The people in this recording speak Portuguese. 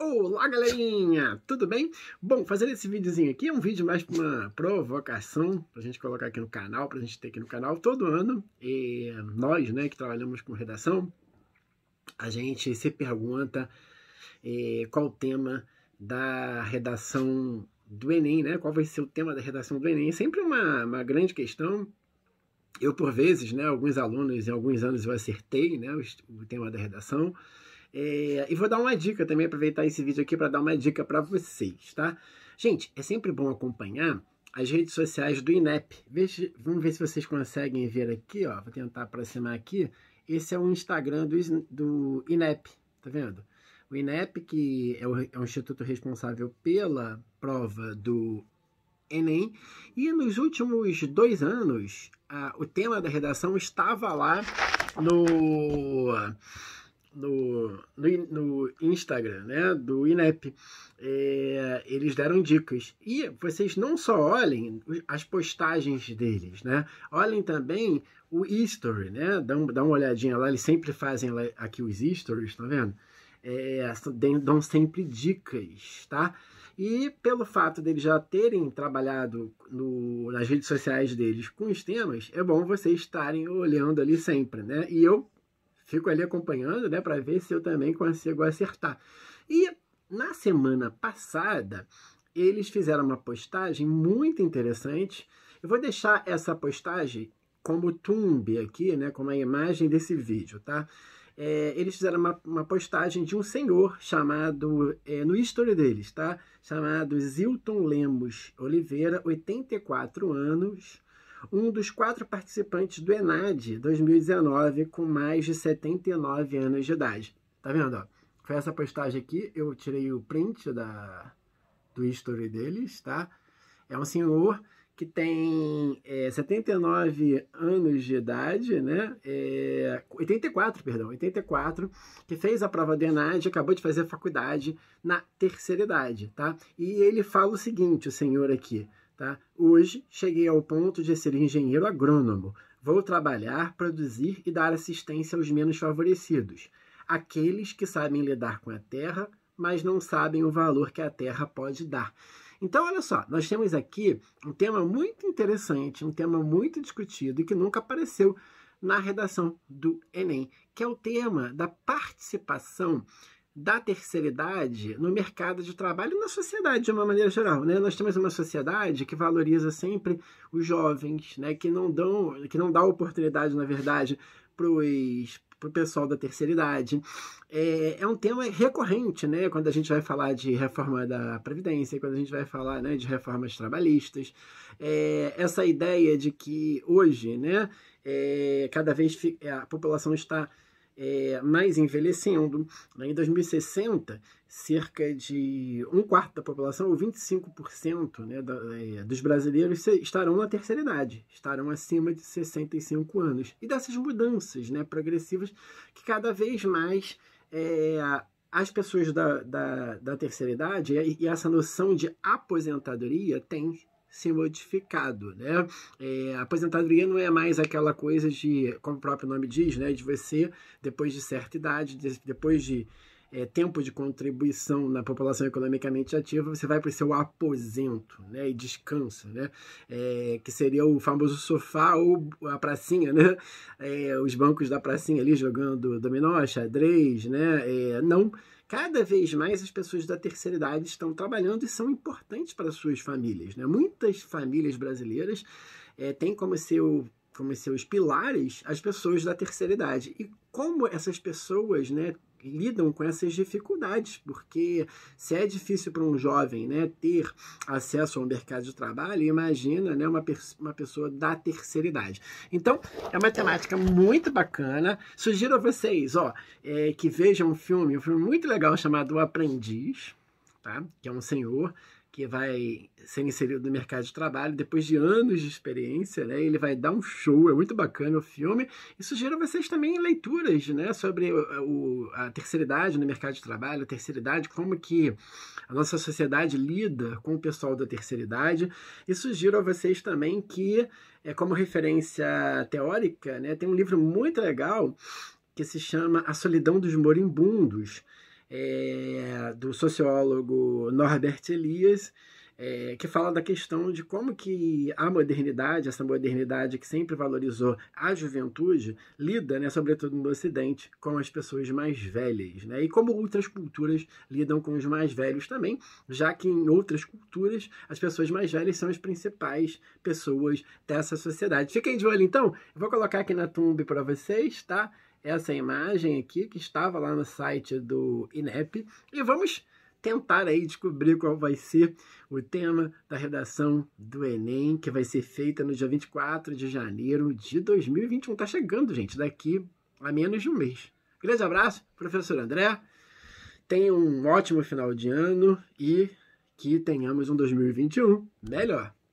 Olá galerinha, tudo bem? Bom, fazendo esse videozinho aqui é um vídeo mais para uma provocação para a gente colocar aqui no canal, para a gente ter aqui no canal todo ano. E nós, né, que trabalhamos com redação, a gente se pergunta qual o tema da redação do Enem, né? Qual vai ser o tema da redação do Enem? É sempre uma, uma grande questão. Eu, por vezes, né, alguns alunos, em alguns anos eu acertei né, o, o tema da redação. É, e vou dar uma dica também, aproveitar esse vídeo aqui para dar uma dica para vocês, tá? Gente, é sempre bom acompanhar as redes sociais do INEP. Veja, vamos ver se vocês conseguem ver aqui, ó. Vou tentar aproximar aqui. Esse é o Instagram do, do INEP, tá vendo? O INEP, que é o, é o instituto responsável pela prova do Enem. E nos últimos dois anos, a, o tema da redação estava lá no no, no, no Instagram, né, do INEP, é, eles deram dicas. E vocês não só olhem as postagens deles, né, olhem também o history, né, dá, um, dá uma olhadinha lá, eles sempre fazem aqui os stories, tá vendo? É, dão sempre dicas, tá? E pelo fato deles já terem trabalhado no, nas redes sociais deles com os temas, é bom vocês estarem olhando ali sempre, né? E eu fico ali acompanhando, né, para ver se eu também consigo acertar. E na semana passada, eles fizeram uma postagem muito interessante. Eu vou deixar essa postagem como tumbe aqui, né, como a imagem desse vídeo, tá? É, eles fizeram uma, uma, postagem de um senhor chamado, é, no history deles, tá? Chamado Zilton Lemos Oliveira, 84 anos, um dos quatro participantes do Enad 2019 com mais de 79 anos de idade. Tá vendo? Ó? Foi essa postagem aqui, eu tirei o print da, do history deles, tá? É um senhor que tem é, 79 anos de idade, né? É, 84, perdão, 84, que fez a prova do ENAD, acabou de fazer a faculdade na terceira idade, tá? E ele fala o seguinte, o senhor aqui, Tá? Hoje cheguei ao ponto de ser engenheiro agrônomo. Vou trabalhar, produzir e dar assistência aos menos favorecidos, aqueles que sabem lidar com a terra, mas não sabem o valor que a terra pode dar. Então, olha só, nós temos aqui um tema muito interessante, um tema muito discutido e que nunca apareceu na redação do Enem, que é o tema da participação da terceira idade no mercado de trabalho e na sociedade de uma maneira geral. Né? Nós temos uma sociedade que valoriza sempre os jovens, né? que, não dão, que não dá oportunidade, na verdade, para o pessoal da terceira idade. É, é, um tema recorrente, né? Quando a gente vai falar de reforma da Previdência, quando a gente vai falar né, de reformas trabalhistas, é, essa ideia de que hoje, né, é, cada vez a população está é, mas envelhecendo. Né? Em 2060, cerca de um quarto da população, ou 25% né, da, é, dos brasileiros, estarão na terceira idade, estarão acima de 65 anos. E dessas mudanças né, progressivas que cada vez mais é, as pessoas da, da, da terceira idade e essa noção de aposentadoria tem se modificado, né? É, a aposentadoria não é mais aquela coisa de, como o próprio nome diz, né, de você depois de certa idade, depois de é, tempo de contribuição na população economicamente ativa, você vai para o seu aposento né, e descansa, né, é, que seria o famoso sofá ou a pracinha, né, é, os bancos da pracinha ali jogando dominó, xadrez, né, é, não Cada vez mais as pessoas da terceira idade estão trabalhando e são importantes para suas famílias. Né? Muitas famílias brasileiras é, têm como seu como seus pilares as pessoas da terceira idade. E como essas pessoas né, lidam com essas dificuldades, porque se é difícil para um jovem né, ter acesso ao mercado de trabalho, imagina né, uma, uma pessoa da terceira idade. Então, é uma temática muito bacana. Sugiro a vocês ó, é, que vejam um filme, um filme muito legal chamado O Aprendiz, tá? que é um senhor que vai ser inserido no mercado de trabalho depois de anos de experiência, né? Ele vai dar um show, é muito bacana o filme. Isso gera vocês também leituras, né? Sobre o, a terceira idade no mercado de trabalho, a terceira idade, como que a nossa sociedade lida com o pessoal da terceira idade. E sugiro a vocês também que, é como referência teórica, né? Tem um livro muito legal que se chama A Solidão dos Moribundos, é, do sociólogo Norbert Elias, é, que fala da questão de como que a modernidade, essa modernidade que sempre valorizou a juventude, lida, né, sobretudo no Ocidente, com as pessoas mais velhas, né, e como outras culturas lidam com os mais velhos também, já que em outras culturas as pessoas mais velhas são as principais pessoas dessa sociedade. Fiquem de olho então, eu vou colocar aqui na tumba para vocês, tá? essa imagem aqui que estava lá no site do INEP e vamos tentar aí descobrir qual vai ser o tema da redação do Enem, que vai ser feita no dia 24 de janeiro de 2021. Tá chegando, gente, daqui a menos de um mês. Grande abraço, professor André. Tenha um ótimo final de ano e que tenhamos um 2021 melhor.